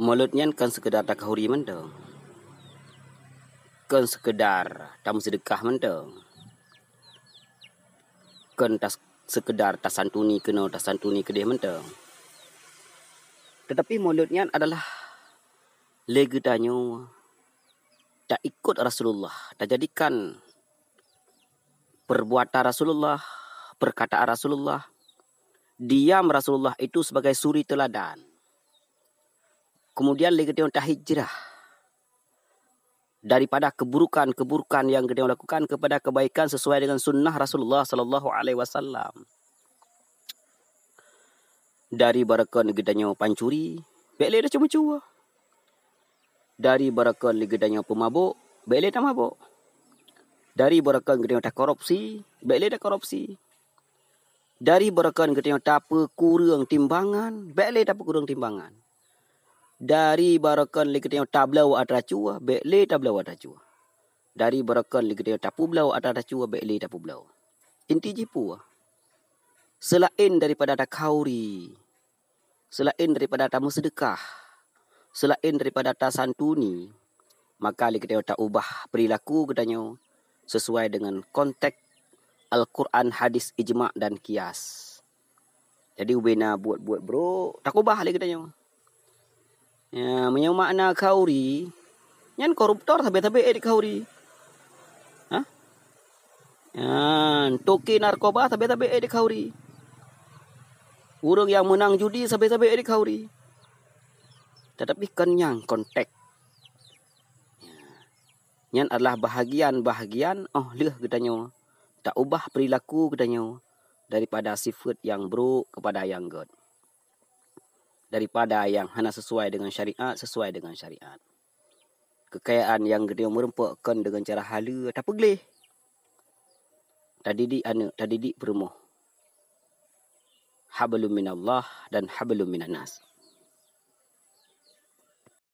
mulutnya kan, kan sekedar tak huri mendong. Kan sekedar tak sedekah mendong. Kan tak sekedar tak santuni kena tak santuni kedih mendong. Tetapi mulutnya adalah lega tanya tak ikut Rasulullah. Tak jadikan perbuatan Rasulullah, perkataan Rasulullah, diam Rasulullah itu sebagai suri teladan. Kemudian lagi dia tak hijrah daripada keburukan-keburukan yang dia lakukan kepada kebaikan sesuai dengan sunnah Rasulullah sallallahu alaihi wasallam. Dari barakan gedanya pencuri, bele dah cuma cua. Dari barakan gedanya pemabuk, bele dah mabuk. Dari barakan gedanya tak korupsi, bele dah korupsi. Dari barakan gedanya tak kurang timbangan, bele dah kurang timbangan dari barakan lagi tengok tablau atas cua ah, bekle tablau atas cua ah. dari barakan lagi yang tapu belau atas cua ah, bekle tapu belau inti jipu selain daripada tak kauri selain daripada tak sedekah selain daripada tak santuni maka lagi tengok tak ubah perilaku katanya sesuai dengan konteks Al-Quran, hadis, ijma' dan kias. Jadi ubina buat-buat bro, tak ubah lagi katanya. Ya, menyo makna kauri nyen koruptor tabe-tabe edik kauri. Hah? Ya, toki narkoba tabe tapi edik kauri. Urang yang menang judi tabe-tabe edik kauri. Tetapi kenyang kontak. Ya. Nyen adalah bahagian-bahagian oh leh gedanyo. Tak ubah perilaku gedanyo daripada sifat yang buruk kepada yang good daripada yang hanya sesuai dengan syariat sesuai dengan syariat kekayaan yang dia merempakkan dengan cara hala atau pegleh tadidik anak tadidik permoh hablum minallah dan hablum minannas nas